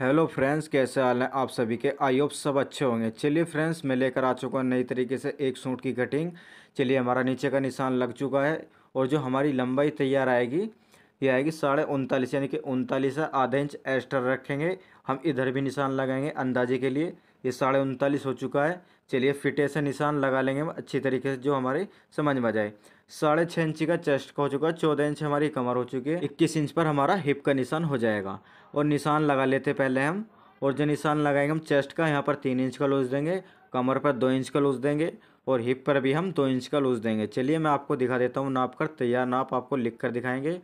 hello friends कैसे हाल हैं आप सभी के आई होप सब अच्छे होंगे चलिए फ्रेंड्स मैं लेकर आ चुका हूँ नई तरीके से एक सूट की कटिंग चलिए हमारा नीचे का निशान लग चुका है और जो हमारी लंबाई तैयार आएगी ये आएगी साढ़े उनतालीस यानी कि उनतालीस है आधा इंच एक्स्ट्रा रखेंगे हम इधर भी निशान लगाएंगे अंदाजे के लिए ये साढ़े उनतालीस हो चुका है चलिए फिटे से निशान लगा लेंगे हम अच्छी तरीके से जो हमारे समझ में आ जाए साढ़े छः इंची का चेस्ट का हो चुका है चौदह इंच हमारी कमर हो चुकी है इक्कीस इंच पर हमारा हिप का निशान हो जाएगा और निशान लगा लेते पहले हम और जो निशान लगाएंगे हम चेस्ट का यहाँ पर तीन इंच का लूज देंगे कमर पर दो इंच का लूज देंगे और हिप पर भी हम दो इंच का लूज देंगे चलिए मैं आपको दिखा देता हूँ नाप कर तैयार नाप आपको लिख कर दिखाएंगे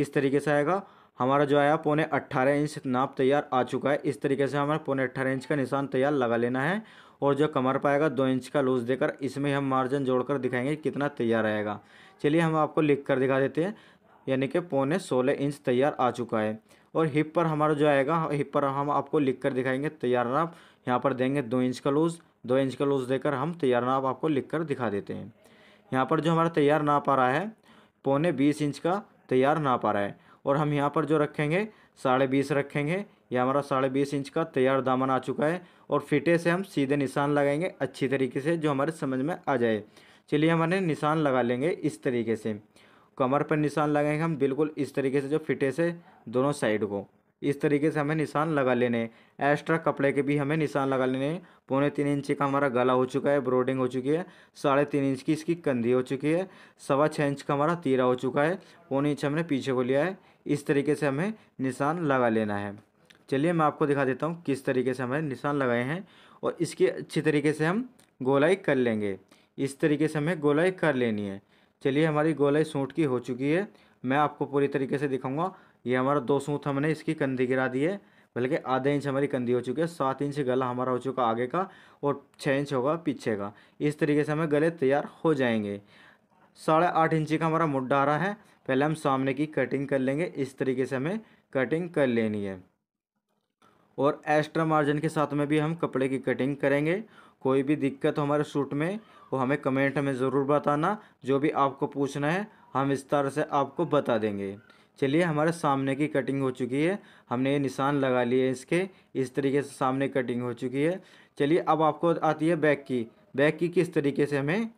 किस तरीके से आएगा हमारा जो आया पौने अट्ठारह इंच नाप तैयार आ चुका है इस तरीके से हमारा पौने अट्ठारह इंच का निशान तैयार लगा लेना है और जो कमर पाएगा दो इंच का लूज देकर इसमें हम मार्जिन जोड़कर दिखाएंगे कितना तैयार आएगा चलिए हम आपको लिख कर दिखा देते हैं यानी कि पौने सोलह इंच तैयार आ चुका है और हिप पर हमारा जो आएगा हिप पर हम आपको लिख कर दिखाएंगे तैयार नाप यहाँ पर देंगे दो इंच का लूज़ दो इंच का लूज़ देकर हम तैयार नाप आपको लिख कर दिखा देते हैं यहाँ पर जो हमारा तैयार नाप आ रहा है पौने बीस इंच का तैयार ना पा रहा है और हम यहाँ पर जो रखेंगे साढ़े बीस रखेंगे ये हमारा साढ़े बीस इंच का तैयार दामन आ चुका है और फिटे से हम सीधे निशान लगाएंगे अच्छी तरीके से जो हमारे समझ में आ जाए चलिए हमारे निशान लगा लेंगे इस तरीके से कमर पर निशान लगाएंगे हम बिल्कुल इस तरीके से जो फिटे से दोनों साइड को इस तरीके से हमें निशान लगा लेने एक्स्ट्रा कपड़े के भी हमें निशान लगा लेने पौने तीन इंच का हमारा गला हो चुका है ब्रोडिंग हो चुकी है साढ़े तीन इंच की इसकी कंधी हो चुकी है सवा छः इंच का हमारा तीरा हो चुका है पौने इंच हमने पीछे को लिया है इस तरीके से हमें निशान लगा लेना है चलिए मैं आपको दिखा देता हूँ किस तरीके से हमारे निशान लगाए हैं और इसकी अच्छी तरीके से हम गोलाई कर लेंगे इस तरीके से हमें गोलाई कर लेनी है चलिए हमारी गोलाई सूट की हो चुकी है मैं आपको पूरी तरीके से दिखाऊंगा ये हमारा दो सूत हमने इसकी कंधी गिरा दी है बल्कि आधा इंच हमारी कंधी हो चुकी है सात इंच गला हमारा हो चुका आगे का और छः इंच होगा पीछे का इस तरीके से हमें गले तैयार हो जाएंगे साढ़े आठ इंची का हमारा मुड्ढा आ रहा है पहले हम सामने की कटिंग कर लेंगे इस तरीके से हमें कटिंग कर लेनी है और एक्स्ट्रा मार्जिन के साथ में भी हम कपड़े की कटिंग करेंगे कोई भी दिक्कत हो हमारे सूट में वो हमें कमेंट में ज़रूर बताना जो भी आपको पूछना है हम इस तरह से आपको बता देंगे चलिए हमारे सामने की कटिंग हो चुकी है हमने ये निशान लगा लिए इसके इस तरीके से सामने कटिंग हो चुकी है चलिए अब आपको आती है बैक की बैक की किस तरीके से हमें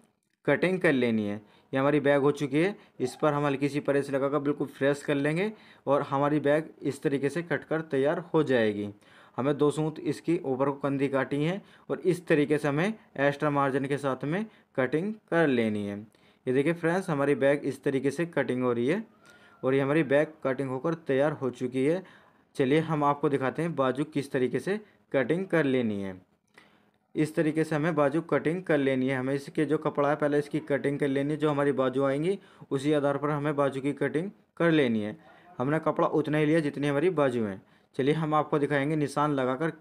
कटिंग कर लेनी है ये हमारी बैग हो चुकी है इस पर हम हल्की सी लगा कर बिल्कुल फ्रेश कर लेंगे और हमारी बैग इस तरीके से कट कर तैयार हो जाएगी हमें दो सूत इसकी ऊपर को कंधी काटी है और इस तरीके से हमें एक्स्ट्रा मार्जिन के साथ में कटिंग कर लेनी है ये देखिए फ्रेंड्स हमारी बैग इस तरीके से कटिंग हो रही है और ये हमारी बैग कटिंग होकर तैयार हो चुकी है चलिए हम आपको दिखाते हैं बाजू किस तरीके से कटिंग कर लेनी है इस तरीके से हमें बाजू कटिंग कर लेनी है हमें इसके जो कपड़ा है पहले इसकी कटिंग कर लेनी है जो हमारी बाजू आएंगी उसी आधार पर हमें बाजू की कटिंग कर लेनी है हमने कपड़ा उतना ही लिया जितनी हमारी बाजू हैं चलिए हम आपको दिखाएंगे निशान लगाकर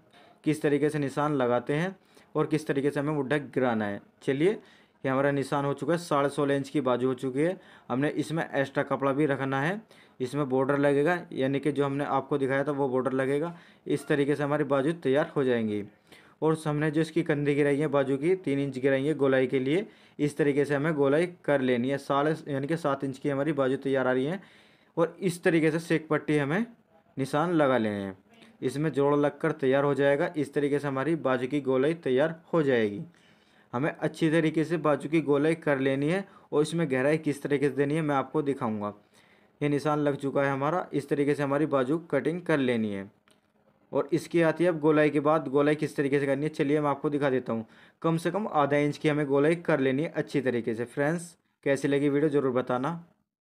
किस तरीके से निशान लगाते हैं और किस तरीके से हमें मुड्ढा गिराना है चलिए ये हमारा निशान हो चुका है साढ़े सोलह इंच की बाजू हो चुकी है हमने इसमें एक्स्ट्रा कपड़ा भी रखना है इसमें बॉर्डर लगेगा यानी कि जो हमने आपको दिखाया था वो बॉर्डर लगेगा इस तरीके से हमारी बाजू तैयार हो जाएंगी और हमने जो इसकी कंधे गिराई है बाजू की तीन इंच गिराई है गोलाई के लिए इस तरीके से हमें गोलाई कर लेनी है साढ़े यानी कि सात इंच की हमारी बाजू तैयार आ रही है और इस तरीके से सेक पट्टी हमें निशान लगा लेने हैं इसमें जोड़ लगकर तैयार हो जाएगा इस तरीके से हमारी बाजू की गोलाई तैयार हो जाएगी हमें अच्छी तरीके से बाजू की गोलाई कर लेनी है और इसमें गहराई किस तरीके से देनी है मैं आपको दिखाऊंगा ये निशान लग चुका है हमारा इस तरीके से हमारी बाजू कटिंग कर लेनी है और इसकी आती है अब गोलाई के बाद गोलाई किस तरीके से करनी है चलिए मैं आपको दिखा देता हूँ कम से कम आधा इंच की हमें गोलाई कर लेनी है अच्छी तरीके से फ्रेंड्स कैसी लगी वीडियो ज़रूर बताना